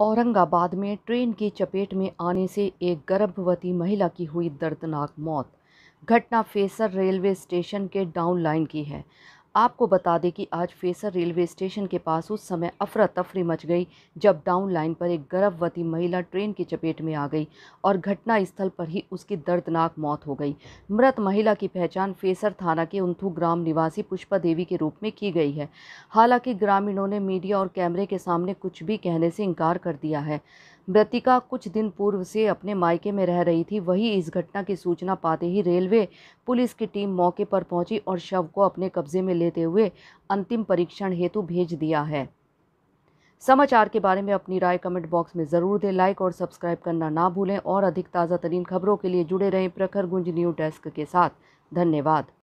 औरंगाबाद में ट्रेन की चपेट में आने से एक गर्भवती महिला की हुई दर्दनाक मौत घटना फेसर रेलवे स्टेशन के डाउन लाइन की है आपको बता दें कि आज फेसर रेलवे स्टेशन के पास उस समय अफरा तफरी मच गई जब डाउन लाइन पर एक गर्भवती महिला ट्रेन की चपेट में आ गई और घटना स्थल पर ही उसकी दर्दनाक मौत हो गई मृत महिला की पहचान फेसर थाना के उन्थू ग्राम निवासी पुष्पा देवी के रूप में की गई है हालांकि ग्रामीणों ने मीडिया और कैमरे के सामने कुछ भी कहने से इनकार कर दिया है मृतिका कुछ दिन पूर्व से अपने मायके में रह रही थी वही इस घटना की सूचना पाते ही रेलवे पुलिस की टीम मौके पर पहुंची और शव को अपने कब्जे में लेते हुए अंतिम परीक्षण हेतु भेज दिया है समाचार के बारे में अपनी राय कमेंट बॉक्स में ज़रूर दें लाइक और सब्सक्राइब करना ना भूलें और अधिक ताज़ा तरीन खबरों के लिए जुड़े रहें प्रखर गुंज न्यू डेस्क के साथ धन्यवाद